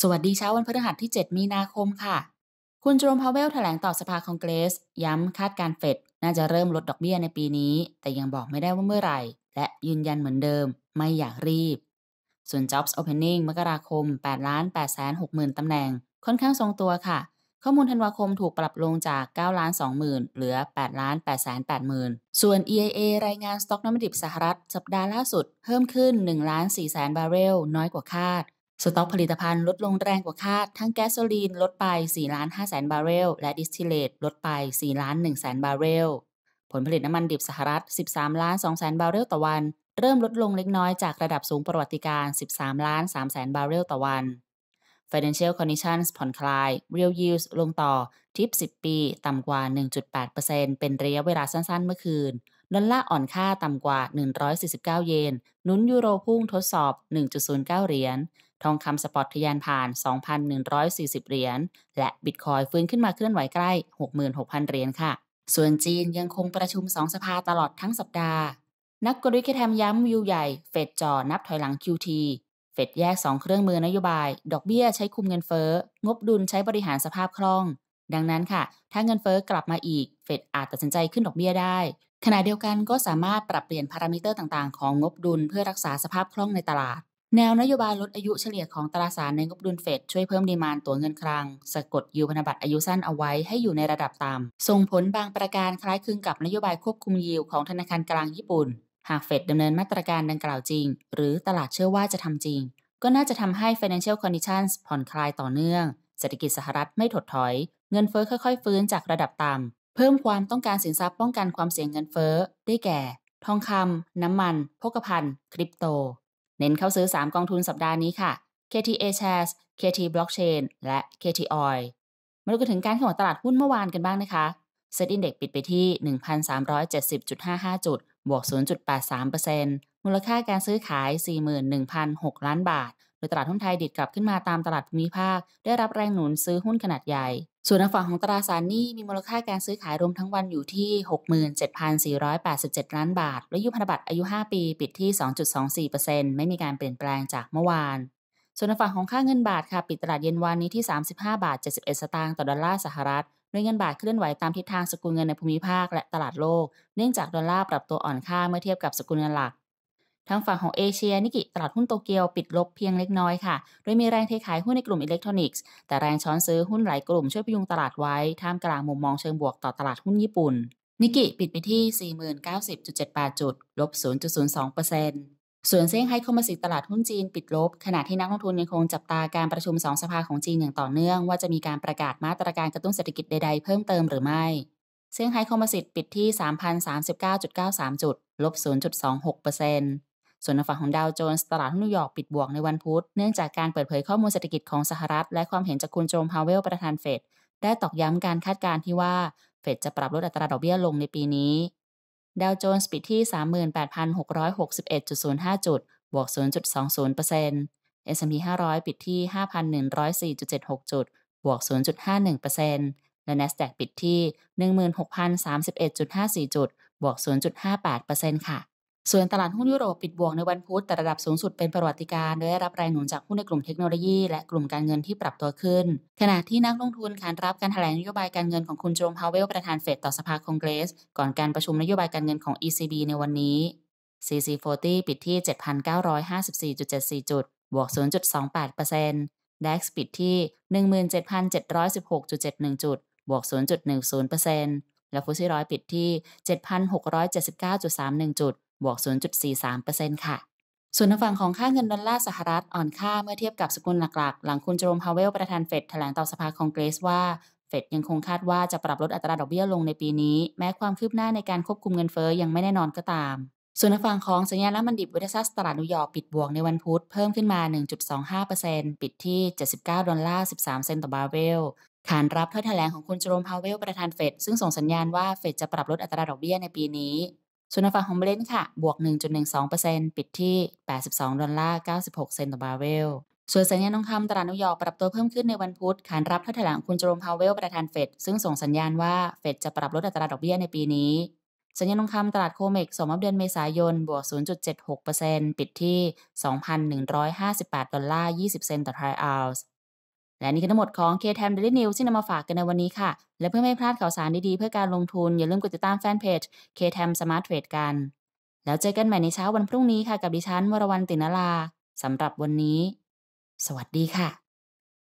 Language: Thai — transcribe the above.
สวัสดีเช้าวันพฤหัสที่ 7 มีนาคมค่ะ คุณโจมพาวเวลแถลงต่อสภาคองเกรส ย้ำคาดการเฟดน่าจะเริ่มลดดอกเบี้ยในปีนี้ แต่ยังบอกไม่ได้ว่าเมื่อไหร่ และยืนยันเหมือนเดิม ไม่อยากรีบ ส่วน Jobs Opening มกราคม8ล้าน8แสน6หมื่นตำแหน่ง ค่อนข้างทรงตัวค่ะ ข้อมูลธันวาคมถูกปรับลงจาก9ล้าน2หมื่นเหลือ8ล้าน8แสน8หมื่นส่วน EIA รายงานสต็อกน้ำมันดิบสหรัฐ สัปดาห์ล่าสุดเพิ่มขึ้น1ล้าน4แสนบาร์เรล น้อยกว่าคาดสต็อกผลิตภัณฑ์ลดลงแรงกว่าคาด ทั้งแก๊สโซลีนลดไป4ล้าน5แสนบาร์เรล และดิสทิเลตลดไป 4 ล้าน1แสนบาร์เรล ผลผลิตน้ำมันดิบสหรัฐ 13 ล้าน2แสนบาร์เรลต่อวัน เริ่มลดลงเล็กน้อยจากระดับสูงประวัติการ 13 ล้าน3แสนบาร์เรลต่อวัน Financial Conditions ผ่อนคลาย Real Yields ลงต่อทิป 10 ปี ต่ำกว่า 1.8%เป็นระยะเวลาสั้น ๆ เมื่อคืน ดอลลาร์อ่อนค่าต่ำกว่า 149 เยน นุนยูโรพุ่งทดสอบ 1.09เหรียญทองคำสปอตทะยานผ่าน 2,140 เหรียญ และบิตคอยฟื้นขึ้นมาเคลื่อนไหวใกล้ 66,000 เหรียญค่ะ ส่วนจีนยังคงประชุมสองสภาตลอดทั้งสัปดาห์ นักกลทธ์แทมย้ำวิวใหญ่ เฟดจ่อนับถอยหลัง QT เฟดแยก 2 เครื่องมือนโยบาย ดอกเบี้ยใช้คุมเงินเฟ้อ งบดุลใช้บริหารสภาพคล่อง ดังนั้นค่ะ ถ้าเงินเฟ้อกลับมาอีก เฟดอาจตัดสินใจขึ้นดอกเบี้ยได้ ขณะเดียวกันก็สามารถปรับเปลี่ยนพารามิเตอร์ต่างๆของ งบดุลเพื่อรักษาสภาพคล่องในตลาดแนวนโยบายลดอายุเฉลี่ยของตราสารในงบดุลเฟดช่วยเพิ่มดีมานตัวเงินคลัง สะกดยูพันธบัตรอายุสั้นเอาไว้ให้อยู่ในระดับต่ำส่งผลบางประการคล้ายคลึงกับนโยบายควบคุมยิวของธนาคารกลางญี่ปุ่น หากเฟดดำเนินมาตรการดังกล่าวจริง หรือตลาดเชื่อว่าจะทำจริง ก็น่าจะทำให้ financial conditions ผ่อนคลายต่อเนื่องเศรษฐกิจสหรัฐไม่ถดถอย เงินเฟ้อค่อยๆ ฟื้นจากระดับต่ำเพิ่มความต้องการสินทรัพย์ป้องกันความเสี่ยงเงินเฟ้อได้แก่ทองคำน้ำมันโภคภัณฑ์คริปโตเน้นเข้าซื้อ 3 กองทุนสัปดาห์นี้ค่ะ KTA Shares KT Blockchain และ KT Oil มาดูกันถึงการขึ้นของตลาดหุ้นเมื่อวานกันบ้างนะคะเซ็ตอินเด็กปิดไปที่ 1,370.55 จุด บวก 0.83%มูลค่าการซื้อขาย 41,006ล้านบาท โดยตลาดหุ้นไทยดิดกลับขึ้นมาตามตลาดภูมิภาค ได้รับแรงหนุนซื้อหุ้นขนาดใหญ่ส่วนทางฝั่งของตราสารหนี้มีมูลค่าการซื้อขายรวมทั้งวันอยู่ที่ 67,487 ล้านบาท และยุพันธบัตรอายุ 5 ปีปิดที่ 2.24%ไม่มีการเปลี่ยนแปลงจากเมื่อวาน ส่วนทางฝั่งของค่าเงินบาทค่ะปิดตลาดเย็นวันนี้ที่ 35 บาท 71 สตางค์ต่อดอลลาร์สหรัฐโดยเงินบาทเคลื่อนไหวตามทิศทางสกุลเงินในภูมิภาคและตลาดโลก เนื่องจากดอลลาร์ปรับตัวอ่อนค่าเมื่อเทียบกับสกุลเงินหลักทางฝั่งของเอเชียนิกิ ตลาดหุ้นโตเกียว ปิดลบเพียงเล็กน้อยค่ะ โดยมีแรงเทขายหุ้นในกลุ่มอิเล็กทรอนิกส์ แต่แรงช้อนซื้อหุ้นหลายกลุ่ม ช่วยพยุงตลาดไว้ ท่ามกลางมุมมองเชิงบวกต่อตลาดหุ้นญี่ปุ่น นิกิปิดไปที่4 9 0 7 8จุด ลบ 0.02%ส่วนเซี่ยงไฮ้คอมมิสิตตลาดหุ้นจีนปิดลบ ขณะที่นักลงทุนยังคงจับตาการประชุมสองสภาของจีนอย่างต่อเนื่องว่าจะมีการประกาศมาตรการกระตุ้นเศรษฐกิจใดๆเพิ่มเติมหรือไม่เซี่ยงไฮ้คอมมิสปิดที่3,039.93จุดลบ0.26%เปอร์เซ็นตส่วนฝั่งของดาวโจนส์ตลาดนนิวยอร์กปิดบวกในวันพุธ เนื่องจากการเปิดเผยข้อมูลเศรษฐกิจของสหรัฐ และความเห็นจากคุณโจมพาวเวลประธานเฟดได้ตอกย้ำการคาดการณ์ที่ว่า เฟดจะปรับลดอัตราดอกเบี้ยลงในปีนี้ ดาวโจนส์ปิดที่ 38,661.05 จุด บวก 0.20% S&P 500 ปิดที่ 5,104.76จุด บวก0.51%และ NASDAQ ปิดที่16,031.54จุดบวก0.58%ค่ะส่วนตลาดหุ้นยุโรปปิดบวกในวันพุธแต่ระดับสูงสุดเป็นประวัติการโดยได้รับแรงหนุนจากหุ้นในกลุ่มเทคโนโลยีและกลุ่มการเงินที่ปรับตัวขึ้น ขณะที่นักลงทุนขานรับการแถลงนโยบายการเงินของคุณโจมพาวเวลประธานเฟดต่อสภาคองเกรสก่อนการประชุมนโยบายการเงินของ ECB ในวันนี้ CC40 ปิดที่ 7,954.74จุดบวก 0.28% DAX ปิดที่ 17,716.71จุดบวก 0.10%และฟุตซีร้อยปิดที่ 7,679.31จุดบวก0.43%ค่ะ ส่วนทางฝั่งของค่าเงินดอลลาร์สหรัฐอ่อนค่าเมื่อเทียบกับสกุลหลักๆหลังคุณโจมพาวเวลประธานเฟดแถลงต่อสภาคองเกรส ว่าเฟดยังคงคาดว่าจะปรับลดอัตราดอกเบี้ยลงในปีนี้แม้ความคืบหน้าในการควบคุมเงินเฟอ้อยังไม่แน่นอนก็ตาม ส่วนทางฝั่งของสัญญาณน้ำมันดิบเวทซัสตลาดนิวยอร์กปิดบวกในวันพุธเพิ่มขึ้นมา1.25%ปิดที่79ดอลลาร์13เซนต์ต่อบาร์เรลขานรับถ้อยแถลงของคุณโจมพาวเวลประธานเฟดซึ่งส่งสัญญาณว่าเฟดจะปรับลดอัตราดอกเบี้ยในปีนี้ส่วนฝั่งของเบรนท์ค่ะ บวก 1.12%ปิดที่ 82ดอลลาร์96 เซนต์ต่อบาร์เรลส่วนสัญญาณทองคำตลาดนิวยอร์กปรับตัวเพิ่มขึ้นในวันพุธ ขานรับท่าแถลงคุณโจรมพาวเวลประธานเฟด ซึ่งส่งสัญญาณว่าเฟดจะปรับลดอัตราดอกเบี้ยในปีนี้ สัญญาณทองคำตลาดโคเมกส่งอัเดือนเมษายน บวก0.76%ปิดที่ 2,158ดอลลาร์20 เซนต์ต่อทรัลล์และนี่คือทั้งหมดของ k t m Daily News ที่นำมาฝากกันในวันนี้ค่ะ และเพื่อไม่พลาดข่าวสารดี ๆ เพื่อการลงทุน อย่าลืมกดติดตามแฟนเพจ k t m Smart Trade กัน แล้วเจอกันใหม่ในเช้าวันพรุ่งนี้ค่ะ กับดิฉันวรวรรณตินลาสำหรับวันนี้ สวัสดีค่ะ